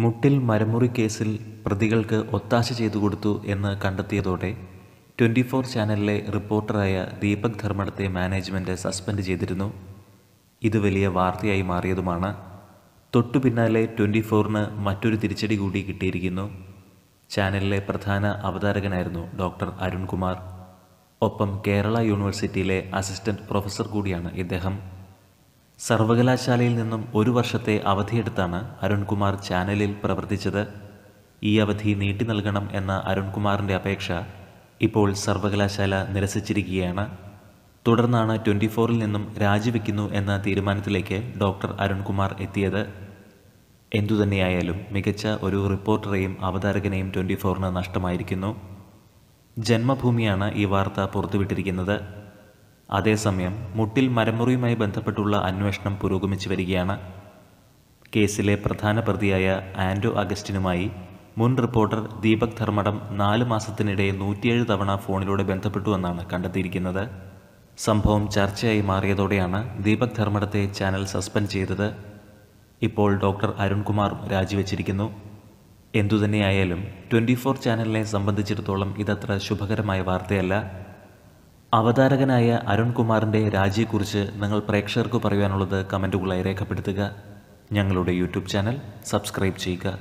മുട്ടിൽ മരമുറി കേസിൽ പ്രതികൾക്ക് ഒത്താശ ചെയ്തു കൊടുത്തു എന്ന് കണ്ടെത്തിയതോടെ ട്വൻറ്റി ഫോർ ചാനലിലെ റിപ്പോർട്ടറായ ദീപക് ധർമ്മടത്തെ മാനേജ്മെൻറ്റ് സസ്പെൻഡ് ചെയ്തിരുന്നു ഇത് വലിയ വാർത്തയായി മാറിയതുമാണ് തൊട്ടു പിന്നാലെ ട്വൻറ്റി ഫോറിന് മറ്റൊരു തിരിച്ചടി കൂടി കിട്ടിയിരിക്കുന്നു ചാനലിലെ പ്രധാന അവതാരകനായിരുന്നു ഡോക്ടർ അരുൺകുമാർ ഒപ്പം കേരള യൂണിവേഴ്സിറ്റിയിലെ അസിസ്റ്റൻറ്റ് പ്രൊഫസർ കൂടിയാണ് ഇദ്ദേഹം സർവകലാശാലയിൽ നിന്നും ഒരു വർഷത്തെ അവധിയെടുത്താണ് അരുൺകുമാർ ചാനലിൽ പ്രവർത്തിച്ചത് ഈ അവധി നീട്ടി നൽകണം എന്ന അരുൺകുമാറിൻ്റെ അപേക്ഷ ഇപ്പോൾ സർവകലാശാല നിരസിച്ചിരിക്കുകയാണ് തുടർന്നാണ് ട്വൻറ്റി ഫോറിൽ നിന്നും രാജിവെക്കുന്നു എന്ന തീരുമാനത്തിലേക്ക് ഡോക്ടർ അരുൺകുമാർ എത്തിയത് എന്തുതന്നെയായാലും മികച്ച ഒരു റിപ്പോർട്ടറെയും അവതാരകനെയും ട്വൻറ്റി ഫോറിന് നഷ്ടമായിരിക്കുന്നു ജന്മഭൂമിയാണ് ഈ വാർത്ത പുറത്തുവിട്ടിരിക്കുന്നത് അതേസമയം മുട്ടിൽ മരമുറിയുമായി ബന്ധപ്പെട്ടുള്ള അന്വേഷണം പുരോഗമിച്ചു വരികയാണ് കേസിലെ പ്രധാന പ്രതിയായ ആൻഡോ അഗസ്റ്റിനുമായി മുൻ റിപ്പോർട്ടർ ദീപക് ധർമ്മടം നാല് മാസത്തിനിടെ നൂറ്റിയേഴ് തവണ ഫോണിലൂടെ ബന്ധപ്പെട്ടുവെന്നാണ് കണ്ടെത്തിയിരിക്കുന്നത് സംഭവം ചർച്ചയായി മാറിയതോടെയാണ് ദീപക് ധർമ്മടത്തെ ചാനൽ സസ്പെൻഡ് ചെയ്തത് ഇപ്പോൾ ഡോക്ടർ അരുൺകുമാറും രാജിവെച്ചിരിക്കുന്നു എന്തുതന്നെയായാലും ട്വൻറ്റി ഫോർ ചാനലിനെ സംബന്ധിച്ചിടത്തോളം ഇതത്ര ശുഭകരമായ വാർത്തയല്ല അവതാരകനായ അരുൺകുമാറിൻ്റെ രാജിയെക്കുറിച്ച് നിങ്ങൾ പ്രേക്ഷകർക്ക് പറയുവാനുള്ളത് കമൻറ്റുകളായി രേഖപ്പെടുത്തുക ഞങ്ങളുടെ യൂട്യൂബ് ചാനൽ സബ്സ്ക്രൈബ് ചെയ്യുക